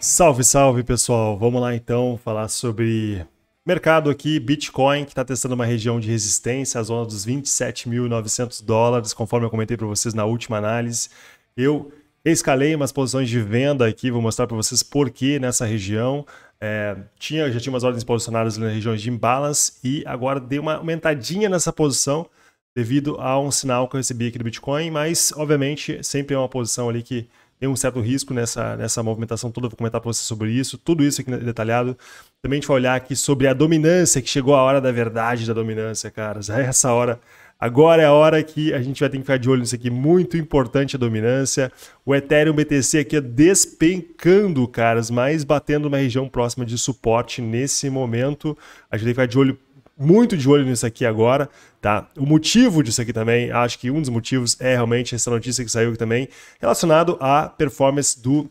Salve, salve pessoal! Vamos lá então falar sobre mercado aqui, Bitcoin, que está testando uma região de resistência, a zona dos 27.900 dólares, conforme eu comentei para vocês na última análise. Eu escalei umas posições de venda aqui, vou mostrar para vocês por que nessa região. É, tinha, já tinha umas ordens posicionadas nas regiões de imbalance e agora dei uma aumentadinha nessa posição devido a um sinal que eu recebi aqui do Bitcoin, mas obviamente sempre é uma posição ali que tem um certo risco nessa, nessa movimentação toda, vou comentar para você sobre isso, tudo isso aqui detalhado. Também a gente vai olhar aqui sobre a dominância, que chegou a hora da verdade da dominância, cara. Já é essa hora. Agora é a hora que a gente vai ter que ficar de olho nisso aqui, muito importante a dominância. O Ethereum BTC aqui é despencando, caras, mas batendo uma região próxima de suporte nesse momento. A gente vai ficar de olho muito de olho nisso aqui agora, tá? O motivo disso aqui também, acho que um dos motivos é realmente essa notícia que saiu também, relacionado à performance do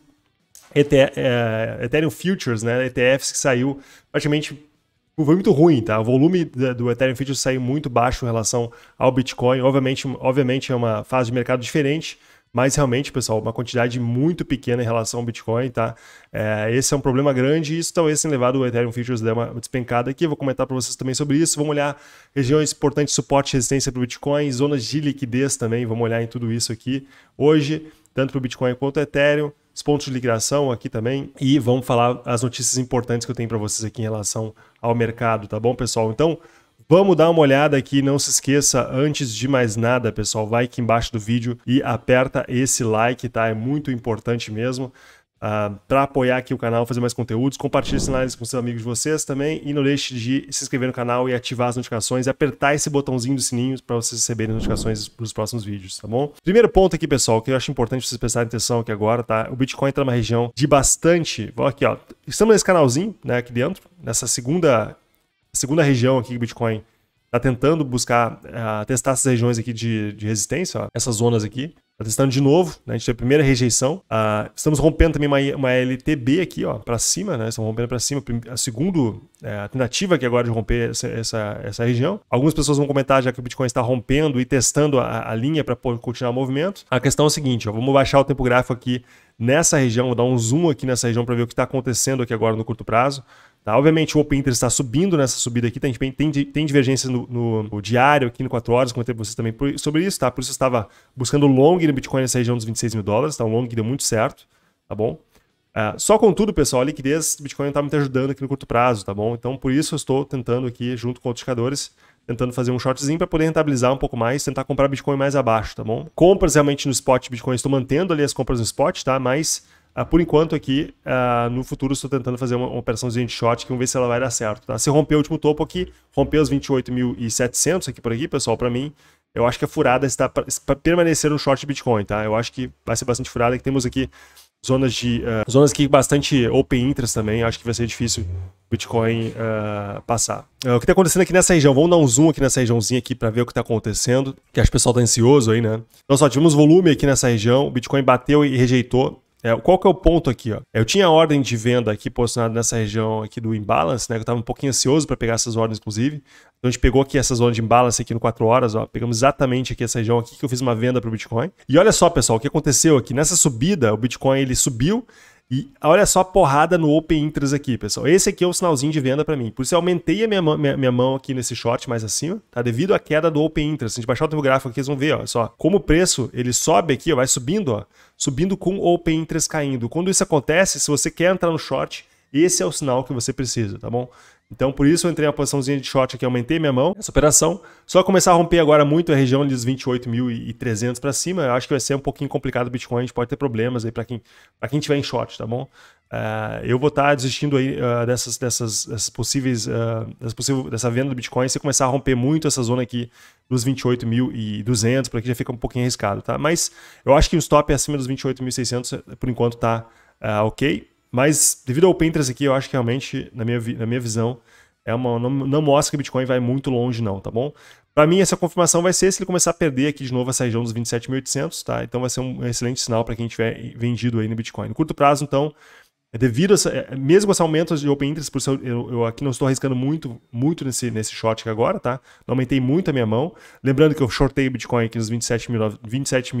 é, Ethereum Futures, né? ETFs que saiu praticamente tipo, foi muito ruim, tá? O volume do Ethereum Futures saiu muito baixo em relação ao Bitcoin. Obviamente, obviamente é uma fase de mercado diferente, mas realmente, pessoal, uma quantidade muito pequena em relação ao Bitcoin, tá? É, esse é um problema grande e isso talvez tenha levado o Ethereum Futures a uma despencada aqui. Vou comentar para vocês também sobre isso. Vamos olhar regiões importantes de suporte e resistência para o Bitcoin, zonas de liquidez também. Vamos olhar em tudo isso aqui hoje, tanto para o Bitcoin quanto o Ethereum os pontos de liquidação aqui também e vamos falar as notícias importantes que eu tenho para vocês aqui em relação ao mercado, tá bom, pessoal? Então, Vamos dar uma olhada aqui, não se esqueça, antes de mais nada, pessoal, vai aqui embaixo do vídeo e aperta esse like, tá? É muito importante mesmo. Uh, ah, para apoiar aqui o canal, fazer mais conteúdos. Compartilhe esse análise com seus amigos de vocês também. E não deixe de se inscrever no canal e ativar as notificações e apertar esse botãozinho do sininho para vocês receberem notificações para os próximos vídeos, tá bom? Primeiro ponto aqui, pessoal, que eu acho importante vocês prestarem atenção aqui agora, tá? O Bitcoin está numa região de bastante. Aqui, ó. Estamos nesse canalzinho, né, aqui dentro, nessa segunda segunda região aqui que o Bitcoin está tentando buscar uh, testar essas regiões aqui de, de resistência, ó, essas zonas aqui. Está testando de novo, né? a gente tem a primeira rejeição. Uh, estamos rompendo também uma, uma LTB aqui, ó, para cima, né? Estamos rompendo para cima. A segunda é, tentativa aqui agora de romper essa, essa, essa, região. Algumas pessoas vão comentar já que o Bitcoin está rompendo e testando a, a linha para continuar o movimento. A questão é o seguinte, ó, vamos baixar o tempo gráfico aqui nessa região, vou dar um zoom aqui nessa região para ver o que está acontecendo aqui agora no curto prazo. Tá? Obviamente o Open Inter está subindo nessa subida aqui, tá? tem, tem, tem divergências no, no, no, diário aqui no 4 horas, comentei para vocês também por, sobre isso, tá? Por isso eu estava buscando long no Bitcoin nessa região dos 26 mil dólares, tá? Um long que deu muito certo, tá bom? Uh, só contudo, pessoal, a liquidez do Bitcoin está me ajudando aqui no curto prazo, tá bom? Então, por isso eu estou tentando aqui, junto com outros indicadores, tentando fazer um shortzinho para poder rentabilizar um pouco mais, tentar comprar Bitcoin mais abaixo, tá bom? Compras realmente no spot Bitcoin, estou mantendo ali as compras no spot, tá? Mas Uh, por enquanto aqui, uh, no futuro estou tentando fazer uma, uma de short, que vamos ver se ela vai dar certo. Tá? Se romper o último topo aqui, romper os 28.700 aqui por aqui, pessoal, para mim, eu acho que a furada está para permanecer um short Bitcoin, tá? Eu acho que vai ser bastante furada, que temos aqui zonas de uh, zonas que bastante open interest também, acho que vai ser difícil Bitcoin uh, passar. Uh, o que está acontecendo aqui nessa região? Vamos dar um zoom aqui nessa regiãozinha aqui para ver o que está acontecendo, que acho que o pessoal está ansioso aí, né? Então só tivemos volume aqui nessa região, o Bitcoin bateu e rejeitou é, qual que é o ponto aqui? Ó? Eu tinha a ordem de venda aqui posicionada nessa região aqui do imbalance, né? Eu estava um pouquinho ansioso para pegar essas ordens, inclusive. Então a gente pegou aqui essa zona de imbalance aqui no 4 horas, ó. Pegamos exatamente aqui essa região aqui que eu fiz uma venda para o Bitcoin. E olha só, pessoal, o que aconteceu aqui? Nessa subida, o Bitcoin ele subiu, e olha só a porrada no Open Interest aqui, pessoal. Esse aqui é o sinalzinho de venda para mim. Por isso eu aumentei a minha, mão, minha, minha, mão aqui nesse short mais acima, tá? Devido à queda do Open Interest. Se a gente baixar o tempo gráfico aqui, vocês vão ver, ó, só. Como o preço, ele sobe aqui, ó, vai subindo, ó. Subindo com o Open Interest caindo. Quando isso acontece, se você quer entrar no short, esse é o sinal que você precisa, tá bom? Então, por isso, eu entrei na posiçãozinha de short aqui, aumentei minha mão. Essa operação só começar a romper agora muito a região dos 28.300 para cima. Eu acho que vai ser um pouquinho complicado o Bitcoin, a gente pode ter problemas aí para quem, pra quem tiver em short, tá bom? Uh, eu vou estar tá desistindo aí uh, dessas, dessas, dessas possíveis, uh, dessa, possível, dessa venda do Bitcoin se começar a romper muito essa zona aqui dos 28.200, por aqui já fica um pouquinho arriscado, tá? Mas eu acho que o stop acima dos 28.600 por enquanto tá ok. Mas devido ao Pinterest aqui, eu acho que realmente, na minha, na minha visão, é uma, não, não mostra que o Bitcoin vai muito longe não, tá bom? Para mim, essa confirmação vai ser se ele começar a perder aqui de novo essa região dos 27.800, tá? Então vai ser um excelente sinal para quem tiver vendido aí no Bitcoin. No curto prazo, então, é devido a essa, é, mesmo esse aumento de open interest, por eu, eu, aqui não estou arriscando muito, muito nesse, nesse short aqui agora, tá? Não aumentei muito a minha mão. Lembrando que eu shortei o Bitcoin aqui nos 27.850, 27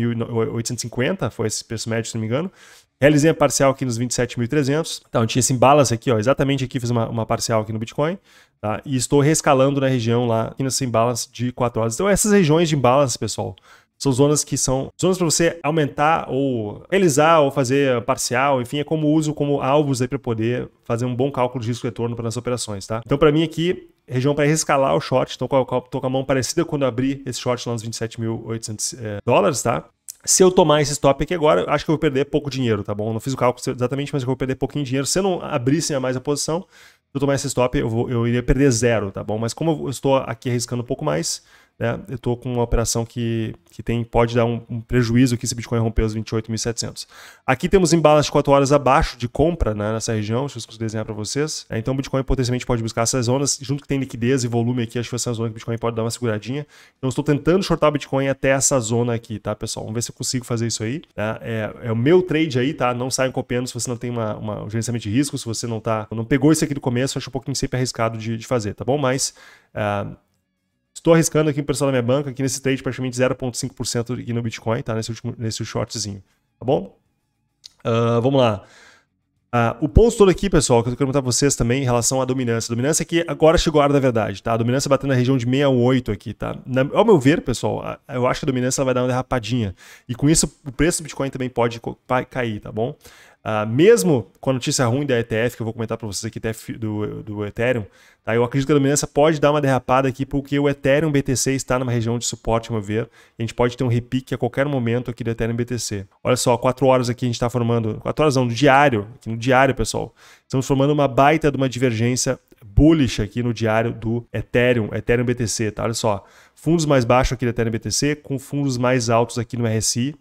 foi esse preço médio, se não me engano. Realizei a parcial aqui nos 27.300. Então, tinha esse imbalance aqui, ó, exatamente aqui, fiz uma, uma parcial aqui no Bitcoin. Tá? E estou rescalando na região lá, aqui nesse imbalance de 4 horas. Então, essas regiões de imbalance, pessoal, são zonas que são zonas para você aumentar ou realizar ou fazer parcial, enfim, é como uso como alvos aí para poder fazer um bom cálculo de risco retorno para as operações, tá? Então, para mim aqui, região para rescalar o short, então estou com a mão parecida quando abri esse short lá nos 27.800 é, eh, dólares, tá? se eu tomar esse stop aqui agora, acho que eu vou perder pouco dinheiro, tá bom? não fiz o cálculo exatamente, mas eu vou perder pouquinho dinheiro. Se eu não abrisse mais a posição, se eu tomar esse stop, eu, vou, eu iria perder zero, tá bom? Mas como eu estou aqui arriscando um pouco mais, né, eu estou com uma operação que, que tem, pode dar um, um prejuízo aqui se o Bitcoin romper os 28.700. Aqui temos embalas de 4 horas abaixo de compra né, nessa região, deixa eu consigo desenhar para vocês. É, então o Bitcoin potencialmente pode buscar essas zonas, junto que tem liquidez e volume aqui, acho que essa zona que o Bitcoin pode dar uma seguradinha. Então estou tentando shortar o Bitcoin até essa zona aqui, tá pessoal? Vamos ver se eu consigo fazer isso aí. Tá? É, é, o meu trade aí, tá? Não saiam copiando se você não tem uma, uma, um gerenciamento de risco, se você não tá, não pegou isso aqui do começo, acho um pouquinho sempre arriscado de, de fazer, tá bom? Mas... Uh, Estou arriscando aqui o pessoal da minha banca, aqui nesse trade praticamente 0,5% aqui no Bitcoin, tá? Nesse, último, nesse shortzinho, tá bom? Uh, vamos lá. Uh, o ponto todo aqui, pessoal, que eu quero mostrar pra vocês também em relação à dominância. A dominância aqui é que agora chegou a hora da verdade, tá? A dominância batendo na região de 68 aqui, tá? Na, ao meu ver, pessoal, eu acho que a dominância vai dar uma derrapadinha. E com isso, o preço do Bitcoin também pode cair, tá bom? Uh, mesmo com a notícia ruim da ETF, que eu vou comentar para vocês aqui ETF do, do Ethereum, tá? eu acredito que a dominância pode dar uma derrapada aqui, porque o Ethereum BTC está numa região de suporte, vamos ver. a gente pode ter um repique a qualquer momento aqui do Ethereum BTC. Olha só, 4 horas aqui a gente está formando, 4 horas não, no diário, aqui no diário, pessoal. Estamos formando uma baita de uma divergência bullish aqui no diário do Ethereum, Ethereum BTC, tá? Olha só, fundos mais baixos aqui do Ethereum BTC com fundos mais altos aqui no RSI.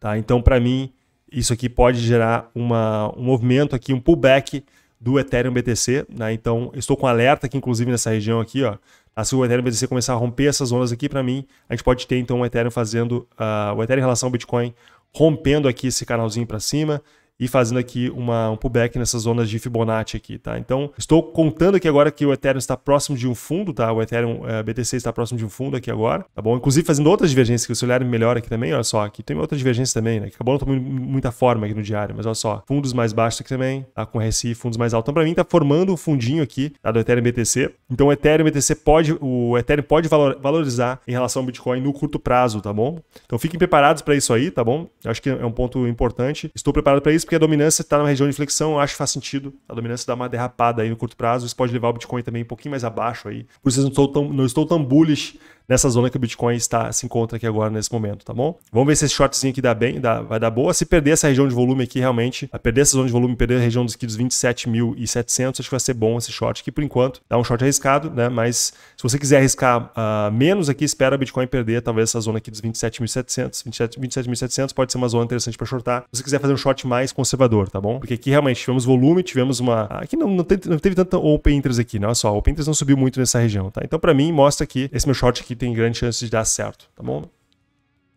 Tá? Então, para mim, isso aqui pode gerar uma, um movimento aqui, um pullback do Ethereum BTC, né? Então, estou com alerta aqui, inclusive, nessa região aqui, ó. Tá, se o Ethereum BTC começar a romper essas zonas aqui, para mim, a gente pode ter, então, o Ethereum fazendo... Uh, o Ethereum em relação ao Bitcoin rompendo aqui esse canalzinho para cima e fazendo aqui uma, um pullback nessas zonas de Fibonacci aqui, tá? Então, estou contando aqui agora que o Ethereum está próximo de um fundo, tá? O Ethereum é, eh, BTC está próximo de um fundo aqui agora, tá bom? Inclusive fazendo outras divergências que se olharem melhor aqui também, olha só, aqui tem outra divergência também, né? Que acabou não tomando muita forma aqui no diário, mas olha só, fundos mais baixos aqui também, tá? Com RSI, fundos mais altos. Então, para mim, tá formando um fundinho aqui, tá? Do Ethereum BTC. Então, o Ethereum BTC pode, o Ethereum pode valorizar em relação ao Bitcoin no curto prazo, tá bom? Então, fiquem preparados para isso aí, tá bom? acho que é um ponto importante. Estou preparado para isso porque a dominância está na região de inflexão, eu acho que faz sentido. A dominância dá uma derrapada aí no curto prazo, isso pode levar o Bitcoin também um pouquinho mais abaixo aí. Por isso eu não estou tão, não estou tão bullish nessa zona que o Bitcoin está, se encontra aqui agora nesse momento, tá bom? Vamos ver se esse shortzinho aqui dá bem, dá, vai dar boa. Se perder essa região de volume aqui, realmente, perder essa zona de volume, perder a região dos 27.700, acho que vai ser bom esse short aqui por enquanto. Dá um short arriscado, né? Mas se você quiser arriscar uh, menos aqui, espera o Bitcoin perder talvez essa zona aqui dos 27.700. 27.700 pode ser uma zona interessante para shortar. Se você quiser fazer um short mais conservador, tá bom? Porque aqui realmente tivemos volume, tivemos uma. Aqui não, não, teve, não teve tanta open interest aqui, né? é só, open interest não subiu muito nessa região, tá? Então, para mim, mostra que esse meu short aqui tem grande chance de dar certo, tá bom?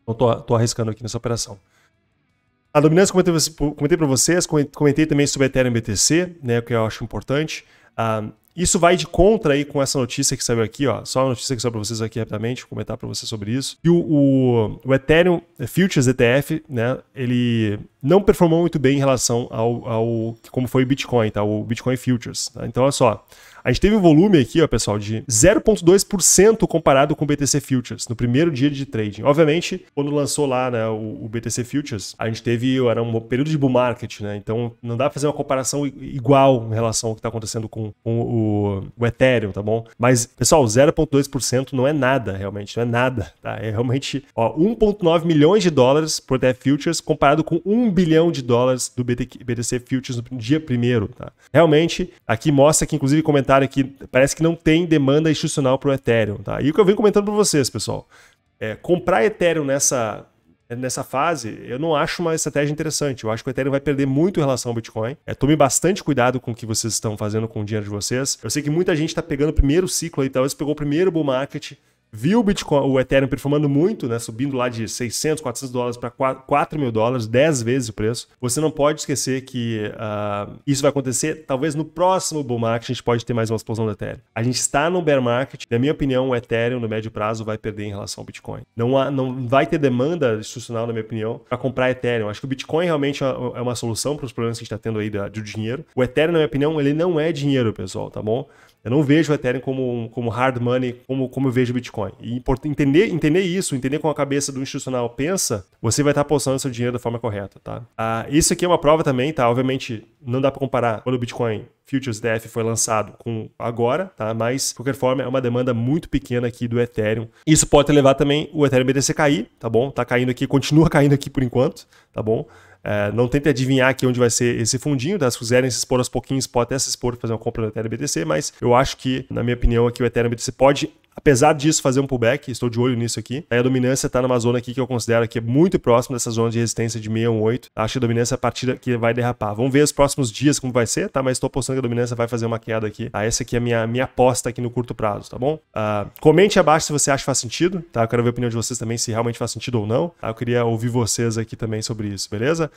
Então, tô, tô arriscando aqui nessa operação. A dominância, eu comentei para vocês, comentei também sobre Ethereum BTC, né, que eu acho importante. Um, ah, isso vai de contra aí com essa notícia que saiu aqui, ó. Só uma notícia que saiu para vocês aqui rapidamente, vou comentar para vocês sobre isso. E o, o, o, Ethereum eh, Futures ETF, né? Ele não performou muito bem em relação ao, ao como foi o Bitcoin, tá? O Bitcoin Futures. Tá? Então, olha só. A gente teve um volume aqui, ó, pessoal, de 0,2% comparado com o BTC Futures no primeiro dia de trading. Obviamente, quando lançou lá né, o, o, BTC Futures, a gente teve, era um período de bull market, né? Então não dá pra fazer uma comparação igual em relação ao que tá acontecendo com, com o, o, Ethereum, tá bom? Mas, pessoal, 0,2% não é nada, realmente, não é nada, tá? É realmente, ó, 1,9 milhões de dólares por ETF Futures comparado com 1 bilhão de dólares do BTC Futures no dia primeiro, tá? Realmente, aqui mostra que, inclusive, comentários comentário parece que não tem demanda institucional para o Ethereum, tá? E o que eu venho comentando para vocês, pessoal, é, comprar Ethereum nessa, nessa fase, eu não acho uma estratégia interessante. Eu acho que o Ethereum vai perder muito em relação ao Bitcoin. É, tome bastante cuidado com o que vocês estão fazendo com o dinheiro de vocês. Eu sei que muita gente está pegando o primeiro ciclo aí, talvez pegou o primeiro bull market, viu o Bitcoin, o Ethereum performando muito, né, subindo lá de 600, 400 dólares para 4 mil dólares, 10 vezes o preço. Você não pode esquecer que uh, isso vai acontecer, talvez no próximo bull market a gente pode ter mais uma explosão do Ethereum. A gente está no bear market, na minha opinião, o Ethereum no médio prazo vai perder em relação ao Bitcoin. Não, há, não vai ter demanda institucional, na minha opinião, para comprar Ethereum. Acho que o Bitcoin realmente é, é uma solução para os problemas que a gente está tendo aí de do dinheiro. O Ethereum, na minha opinião, ele não é dinheiro, pessoal, tá bom? Eu não vejo o Ethereum como, como hard money, como, como eu vejo o Bitcoin. E entender, entender isso, entender como a cabeça do institucional pensa, você vai estar postando seu dinheiro da forma correta, tá? Ah, isso aqui é uma prova também, tá? Obviamente, não dá para comparar quando o Bitcoin Futures DF foi lançado com agora, tá? Mas, de qualquer forma, é uma demanda muito pequena aqui do Ethereum. Isso pode levar também o Ethereum BTC cair, tá bom? Tá caindo aqui, continua caindo aqui por enquanto, tá bom? É, não tente adivinhar aqui onde vai ser esse fundinho, tá? se quiserem se expor aos pouquinhos, pode até se expor fazer uma compra no Ethereum BTC, mas eu acho que, na minha opinião, aqui o Ethereum BTC pode apesar disso fazer um pullback, estou de olho nisso aqui. Aí a dominância está numa zona aqui que eu considero que é muito próximo dessa zona de resistência de 618. Acho que a dominância é a partida que vai derrapar. Vamos ver os próximos dias como vai ser, tá? Mas estou apostando que a dominância vai fazer uma queda aqui. Tá? Essa aqui é a minha, minha aposta aqui no curto prazo, tá bom? Uh, comente abaixo se você acha que faz sentido, tá? Eu quero ver a opinião de vocês também se realmente faz sentido ou não. Tá? Eu queria ouvir vocês aqui também sobre isso, beleza?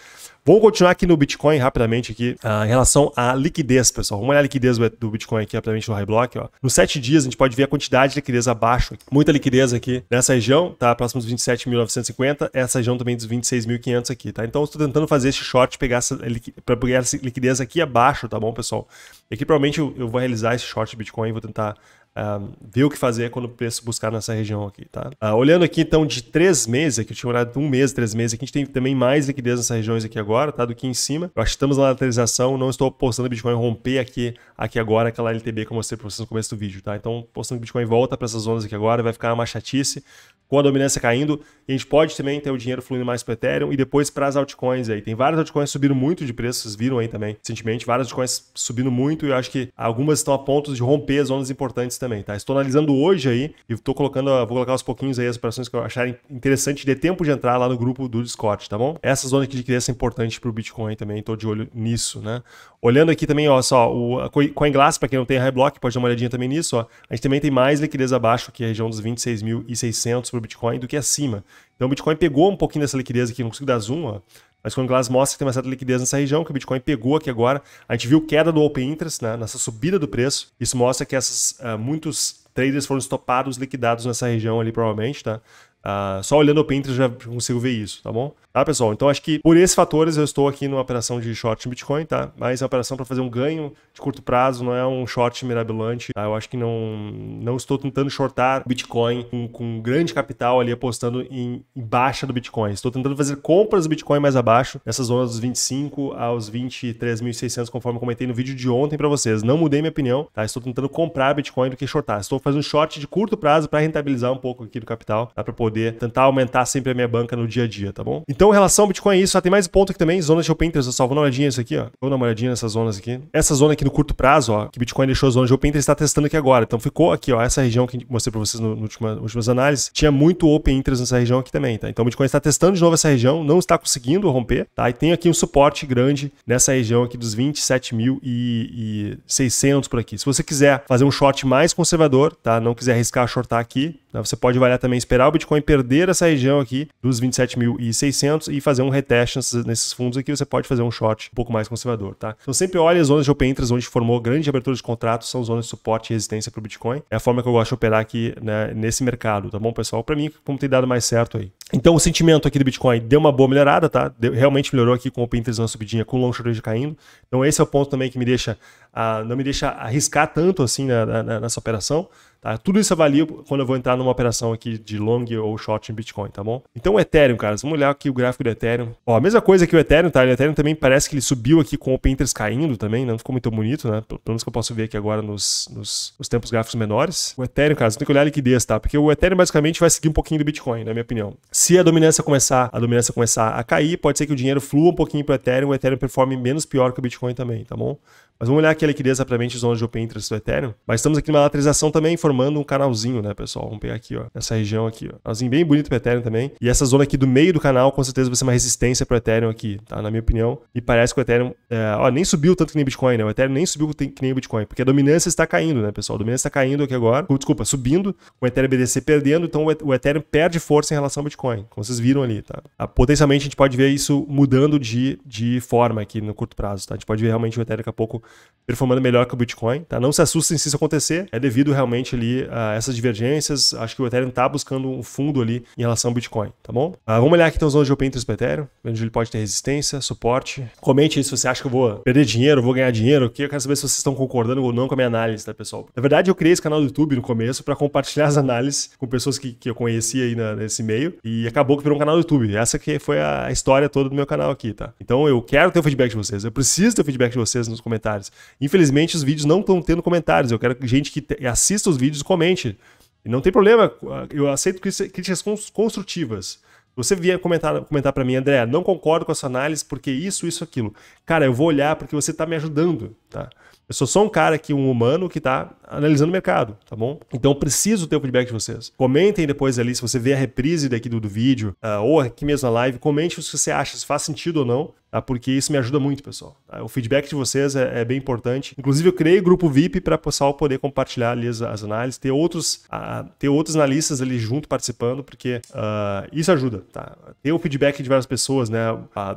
Vamos continuar aqui no Bitcoin rapidamente aqui, uh, em relação à liquidez, pessoal. Vamos olhar a liquidez do Bitcoin aqui rapidamente no High Block, ó. Nos sete dias a gente pode ver a quantidade de liquidez abaixo, muita liquidez aqui nessa região, tá? Próximo dos 27.950, essa região também dos 26.500 aqui, tá? Então eu estou tentando fazer esse short pegar essa, pra pegar essa liquidez aqui abaixo, tá bom, pessoal? E aqui provavelmente eu, vou realizar esse short de Bitcoin, vou tentar ah, ver o que fazer quando o preço buscar nessa região aqui, tá? Uh, olhando aqui, então, de três meses, aqui eu tinha olhado um mês, três meses, aqui a gente tem também mais liquidez nessas regiões aqui agora, tá? Do que em cima. Eu acho que estamos na lateralização, não estou o Bitcoin romper aqui, aqui agora, aquela LTB que eu mostrei para vocês no começo do vídeo, tá? Então, postando Bitcoin volta para essas zonas aqui agora, vai ficar uma chatice com a dominância caindo. a gente pode também ter o dinheiro fluindo mais para Ethereum e depois para as altcoins aí. Tem várias altcoins subindo muito de preço, vocês viram aí também recentemente, várias altcoins subindo muito e eu acho que algumas estão a ponto de romper zonas importantes também, tá? Estou analisando hoje aí e estou colocando, vou colocar uns pouquinhos aí as operações que eu acharem interessante de tempo de entrar lá no grupo do Discord, tá bom? Essa zona aqui de criança é importante para o Bitcoin também, estou de olho nisso, né? Olhando aqui também, ó, só o CoinGlass, para quem não tem High Block, pode dar uma olhadinha também nisso, ó. A gente também tem mais liquidez abaixo aqui, a região dos 26.600 para o Bitcoin do que acima. Então o Bitcoin pegou um pouquinho dessa liquidez aqui, não consigo dar zoom, ó, mas quando o Glass mostra que tem uma certa liquidez nessa região, que o Bitcoin pegou aqui agora, a gente viu queda do Open Interest, né, nessa subida do preço, isso mostra que essas, uh, muitos traders foram estopados, liquidados nessa região ali provavelmente, tá? Uh, só olhando o Open Interest já consigo ver isso, tá bom? Tá, pessoal? Então acho que por esses fatores eu estou aqui numa operação de short em Bitcoin, tá? Mas é uma operação para fazer um ganho de curto prazo, não é um short mirabilante. Tá? Eu acho que não, não estou tentando shortar Bitcoin com, com grande capital ali apostando em, em baixa do Bitcoin. Estou tentando fazer compras do Bitcoin mais abaixo, nessa zona dos 25 aos 23.600, conforme comentei no vídeo de ontem para vocês. Não mudei minha opinião, tá? Estou tentando comprar Bitcoin do que shortar. Estou fazendo um short de curto prazo para rentabilizar um pouco aqui do capital, tá? para poder tentar aumentar sempre a minha banca no dia a dia, tá bom? Então então, em relação ao Bitcoin, é isso. Ah, tem mais ponto aqui também, zona de open interest. Eu salvo uma olhadinha isso aqui, ó. Vou dar uma olhadinha nessas zonas aqui. Essa zona aqui no curto prazo, ó, que Bitcoin deixou a zona de open interest, está testando aqui agora. Então, ficou aqui, ó, essa região que mostrei para vocês nas última, últimas análises. Tinha muito open interest nessa região aqui também, tá? Então, o Bitcoin está testando de novo essa região, não está conseguindo romper, tá? E tem aqui um suporte grande nessa região aqui dos 27.600 por aqui. Se você quiser fazer um short mais conservador, tá? Não quiser arriscar shortar aqui, né, você pode avaliar também esperar o Bitcoin perder essa região aqui dos 27.600 e fazer um retest nesses fundos aqui. Você pode fazer um short um pouco mais conservador, tá? Então sempre olhe as zonas de open interest onde formou grande abertura de contratos, são zonas de suporte e resistência para o Bitcoin. É a forma que eu gosto de operar aqui né, nesse mercado, tá bom, pessoal? Para mim, como tem dado mais certo aí. Então o sentimento aqui do Bitcoin deu uma boa melhorada, tá? Deu, realmente melhorou aqui com o open interest na subidinha, com o long short caindo. Então esse é o ponto também que me deixa, ah, não me deixa arriscar tanto assim né, na, na, nessa operação. Tá? Tudo isso avalio quando eu vou entrar numa operação aqui de long ou short em Bitcoin, tá bom? Então o Ethereum, cara, vamos olhar aqui o gráfico do Ethereum. Ó, a mesma coisa que o Ethereum, tá? O Ethereum também parece que ele subiu aqui com o Pinterest caindo também, né? não ficou muito bonito, né? Pelo, menos que eu posso ver aqui agora nos, nos, nos tempos gráficos menores. O Ethereum, cara, você tem que olhar a liquidez, tá? Porque o Ethereum basicamente vai seguir um pouquinho do Bitcoin, na minha opinião. Se a dominância começar, a dominância começar a cair, pode ser que o dinheiro flua um pouquinho pro Ethereum, o Ethereum performe menos pior que o Bitcoin também, tá bom? Mas vamos olhar aqui liquidez rapidamente zona de open interest do Ethereum. Mas estamos aqui numa lateralização também formando um canalzinho, né, pessoal? Vamos pegar aqui, ó, essa região aqui, ó. Canalzinho bem bonito pro Ethereum também. E essa zona aqui do meio do canal com certeza vai ser uma resistência pro Ethereum aqui, tá? Na minha opinião. E parece que o Ethereum, é, ó, nem subiu tanto que nem Bitcoin, né? O Ethereum nem subiu que nem Bitcoin, porque a dominância está caindo, né, pessoal? A dominância está caindo aqui agora. Desculpa, subindo, o Ethereum BDC perdendo, então o Ethereum perde força em relação ao Bitcoin, como vocês viram ali, tá? Ah, potencialmente a gente pode ver isso mudando de, de forma aqui no curto prazo, tá? A gente pode ver realmente o Ethereum daqui a pouco performando melhor que o Bitcoin, tá? Não se assustem se isso acontecer, é devido realmente ali a essas divergências, acho que o Ethereum tá buscando um fundo ali em relação ao Bitcoin, tá bom? Ah, vamos olhar aqui então os zonas de open interest para Ethereum, onde ele pode ter resistência, suporte. Comente aí se você acha que eu vou perder dinheiro, vou ganhar dinheiro, que eu quero saber se vocês estão concordando ou não com a minha análise, tá pessoal? Na verdade eu criei esse canal do YouTube no começo para compartilhar as análises com pessoas que, que eu conhecia aí na, nesse meio e acabou que virou um canal do YouTube, essa que foi a história toda do meu canal aqui, tá? Então eu quero ter o feedback de vocês, eu preciso ter o feedback de vocês nos comentários comentários. Infelizmente, os vídeos não estão tendo comentários. Eu quero que gente que assista os vídeos comente. E não tem problema, eu aceito críticas construtivas. Você vier comentar, comentar para mim, André, não concordo com essa análise porque isso, isso, aquilo. Cara, eu vou olhar porque você está me ajudando, tá? Eu sou só um cara aqui, um humano que está analisando o mercado, tá bom? Então eu preciso ter o feedback de vocês. Comentem depois ali se você vê a reprise daqui do, do vídeo uh, ou aqui mesmo na live. Comente o que você acha, se faz sentido ou não, tá? porque isso me ajuda muito, pessoal. Tá? O feedback de vocês é, é, bem importante. Inclusive eu criei grupo VIP para o pessoal poder compartilhar ali as, as análises, ter outros, uh, ter outros analistas ali junto participando, porque uh, isso ajuda, tá? Ter o feedback de várias pessoas, né?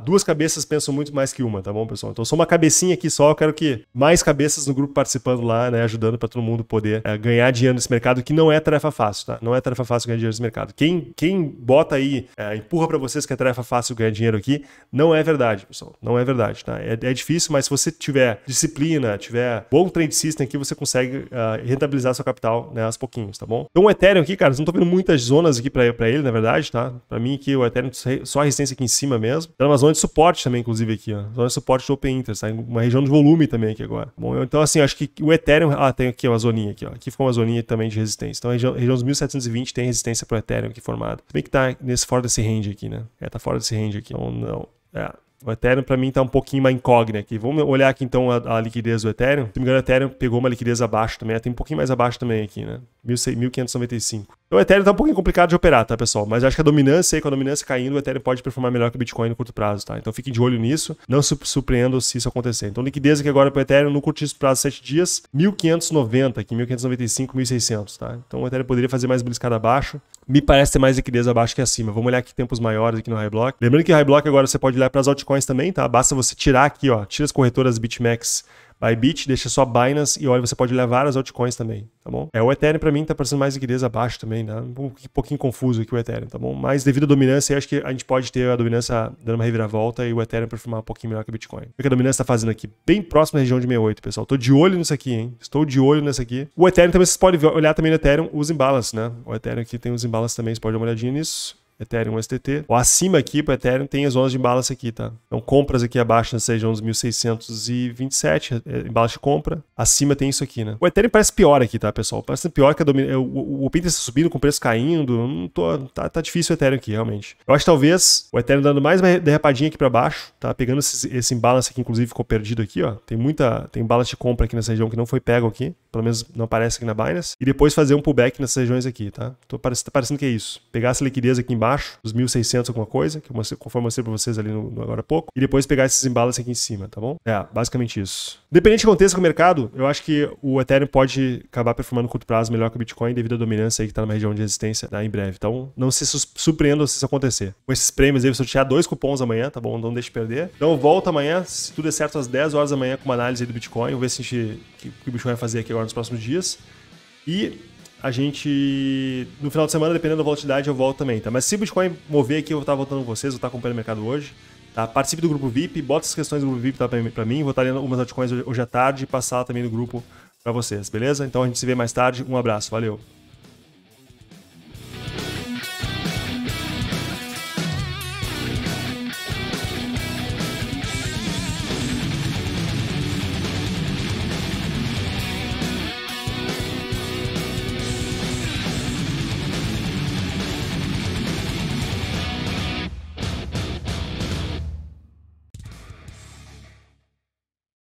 duas cabeças pensam muito mais que uma, tá bom, pessoal? Então eu sou uma cabecinha aqui só, eu quero que mais cabeças cabeças no grupo participando lá, né, ajudando para todo mundo poder é, ganhar dinheiro nesse mercado, que não é tarefa fácil, tá? Não é tarefa fácil ganhar dinheiro nesse mercado. Quem, quem bota aí, é, empurra para vocês que é tarefa fácil ganhar dinheiro aqui, não é verdade, pessoal. Não é verdade, tá? É, é difícil, mas se você tiver disciplina, tiver bom trade system aqui, você consegue eh, rentabilizar seu capital, né, aos pouquinhos, tá bom? Então o Ethereum aqui, cara, não tô vendo muitas zonas aqui para ele, na verdade, tá? Para mim aqui o Ethereum só a resistência aqui em cima mesmo. Tá uma zona de suporte também, inclusive aqui, ó. Zona de suporte do Open Interest, tá? Uma região de volume também aqui agora. Tá bom? Bom, então assim, acho que o Ethereum, ah, tem aqui uma zoninha aqui, ó. Aqui ficou uma zoninha também de resistência. Então, a região, a região dos 1720 tem resistência pro Ethereum aqui formado. Se bem que tá nesse fora desse range aqui, né? É, tá fora desse range aqui. Então, não. É, o Ethereum, para mim, está um pouquinho mais incógnita aqui. Vamos olhar aqui, então, a, a, liquidez do Ethereum. Se não me engano, o Ethereum pegou uma liquidez abaixo também. Né? Tem um pouquinho mais abaixo também aqui, né? 1.595 o Ethereum tá um pouquinho complicado de operar, tá, pessoal? Mas acho que a dominância aí, com a dominância caindo, o Ethereum pode performar melhor que o Bitcoin no curto prazo, tá? Então fiquem de olho nisso. Não se surpreendam se isso acontecer. Então, liquidez aqui agora para o Ethereum no curtíssimo prazo, 7 dias, 1.590, aqui 1.595, 1.600, tá? Então o Ethereum poderia fazer mais beliscada abaixo. Me parece ter mais liquidez abaixo que acima. Vamos olhar aqui tempos maiores aqui no High Block. Lembrando que o High Block agora você pode olhar para as altcoins também, tá? Basta você tirar aqui, ó, tira as corretoras BitMEX Bybit, deixa só Binance e olha, você pode levar as altcoins também, tá bom? É, o Ethereum para mim tá parecendo mais liquidez abaixo também, né? Um pouquinho confuso aqui o Ethereum, tá bom? Mas devido à dominância, acho que a gente pode ter a dominância dando uma reviravolta e o Ethereum performar um pouquinho melhor que o Bitcoin. O que a dominância tá fazendo aqui? Bem próximo da região de 68, pessoal. Tô de olho nisso aqui, hein? Estou de olho nessa aqui. O Ethereum também, vocês podem olhar também no Ethereum os imbalas, né? O Ethereum aqui tem os imbalas também, vocês podem dar uma olhadinha nisso. Ethereum USDT. ou acima aqui para Ethereum tem as zonas de imbalance aqui, tá? Então compras aqui abaixo nas 6 zonas 1627, é, é de compra. Acima tem isso aqui, né? O Ethereum parece pior aqui, tá, pessoal? Parece pior que a domin... É, o, o, o Pinterest tá subindo com o preço caindo. Não tô... tá, tá difícil o Ethereum aqui, realmente. Eu acho que talvez o Ethereum dando mais uma derrapadinha aqui para baixo, tá? Pegando esse, esse aqui, inclusive ficou perdido aqui, ó. Tem muita, tem imbalance de compra aqui nessa região que não foi pego aqui pelo menos não aparece aqui na Binance, e depois fazer um pullback nessas regiões aqui, tá? Tô parecendo, tá parecendo que é isso. Pegar essa liquidez aqui embaixo, os 1.600 alguma coisa, que eu mostrei, conforme eu mostrei pra vocês ali no, no, agora há pouco, e depois pegar esses embalas aqui em cima, tá bom? É, basicamente isso. Dependente do que aconteça com o mercado, eu acho que o Ethereum pode acabar performando no curto prazo melhor que o Bitcoin devido à dominância aí que tá numa região de resistência tá? em breve. Então, não se surpreenda se isso acontecer. Com esses prêmios aí, eu vou sortear dois cupons amanhã, tá bom? Não deixe perder. Então, volta amanhã, se tudo é certo, às 10 horas da manhã, com uma análise aí do Bitcoin. Vou ver se a gente, que o Bitcoin vai fazer aqui agora nos próximos dias. E a gente, no final de semana, dependendo da volatilidade, eu volto também, tá? Mas se o Bitcoin mover aqui, eu vou estar voltando com vocês, vou estar acompanhando o mercado hoje. Tá? Participe do grupo VIP, bota as questões do grupo VIP tá, para mim, vou estar lendo algumas altcoins hoje à tarde e passar também no grupo para vocês, beleza? Então a gente se vê mais tarde, um abraço, valeu!